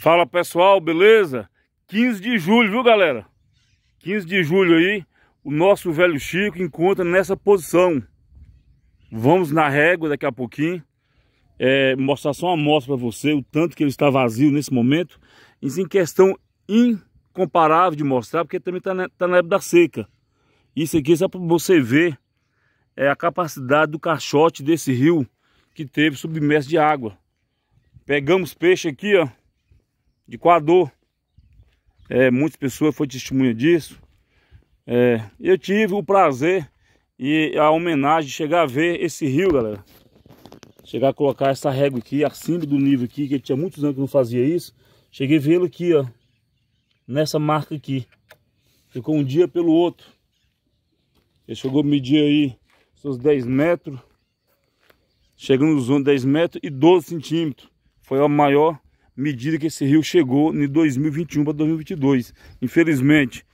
Fala pessoal, beleza? 15 de julho, viu galera? 15 de julho aí, o nosso velho Chico encontra nessa posição. Vamos na régua daqui a pouquinho. É, mostrar só uma amostra para você, o tanto que ele está vazio nesse momento. Isso em questão incomparável de mostrar, porque também está na, tá na época da seca. Isso aqui é só para você ver é, a capacidade do caixote desse rio que teve submerso de água. Pegamos peixe aqui, ó de Equador. É, muitas pessoas foram testemunha disso. É, eu tive o prazer e a homenagem de chegar a ver esse rio, galera. Chegar a colocar essa régua aqui, acima do nível aqui, que tinha muitos anos que não fazia isso. Cheguei a vê-lo aqui, ó. Nessa marca aqui. Ficou um dia pelo outro. Ele chegou a medir aí seus 10 metros. Chegando nos 10 metros e 12 centímetros. Foi a maior medida que esse rio chegou de 2021 para 2022. Infelizmente,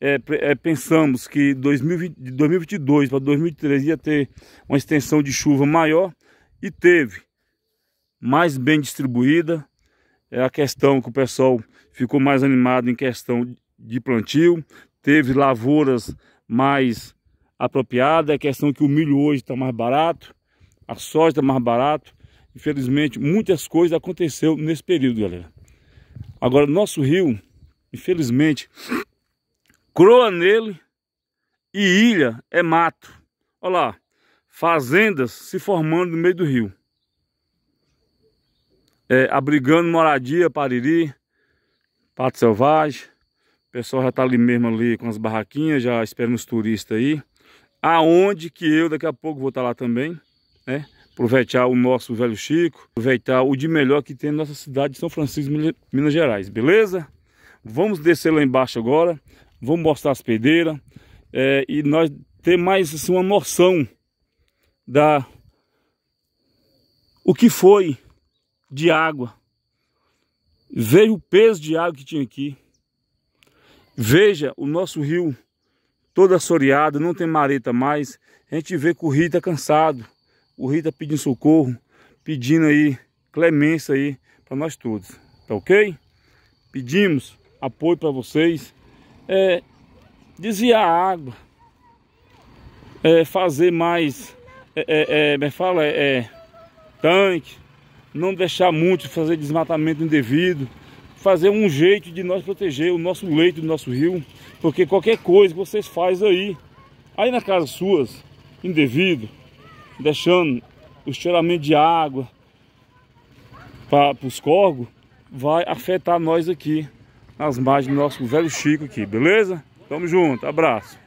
é, é, pensamos que de 2022 para 2023 ia ter uma extensão de chuva maior e teve mais bem distribuída. É a questão que o pessoal ficou mais animado em questão de plantio, teve lavouras mais apropriadas, é questão que o milho hoje está mais barato, a soja está mais barato, Infelizmente, muitas coisas aconteceu nesse período, galera. Agora, nosso rio, infelizmente, croa nele e ilha é mato. Olha lá, fazendas se formando no meio do rio. É, abrigando moradia, pariri, pato selvagem. O pessoal já tá ali mesmo ali com as barraquinhas, já esperando os turistas aí. Aonde que eu daqui a pouco vou estar tá lá também, né? aproveitar o nosso velho Chico, aproveitar o de melhor que tem na nossa cidade de São Francisco, Minas Gerais, beleza? Vamos descer lá embaixo agora, vamos mostrar as pedreiras é, e nós ter mais assim, uma noção da o que foi de água. Veja o peso de água que tinha aqui. Veja o nosso rio todo assoreado, não tem mareta mais. A gente vê que o rio está cansado. O Rio tá pedindo socorro, pedindo aí clemência aí para nós todos, tá ok? Pedimos apoio para vocês, é, desviar a água, é, fazer mais, é, é, é, é fala, é, é, tanque, não deixar muito fazer desmatamento indevido, fazer um jeito de nós proteger o nosso leito, o nosso rio, porque qualquer coisa que vocês fazem aí, aí na casa suas, indevido, deixando o estiramento de água para os corgos, vai afetar nós aqui, nas margens do nosso velho Chico aqui, beleza? Tamo junto, abraço.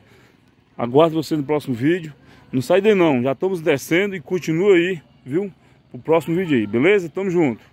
Aguardo você no próximo vídeo. Não sai daí não, já estamos descendo e continua aí, viu? O próximo vídeo aí, beleza? Tamo junto.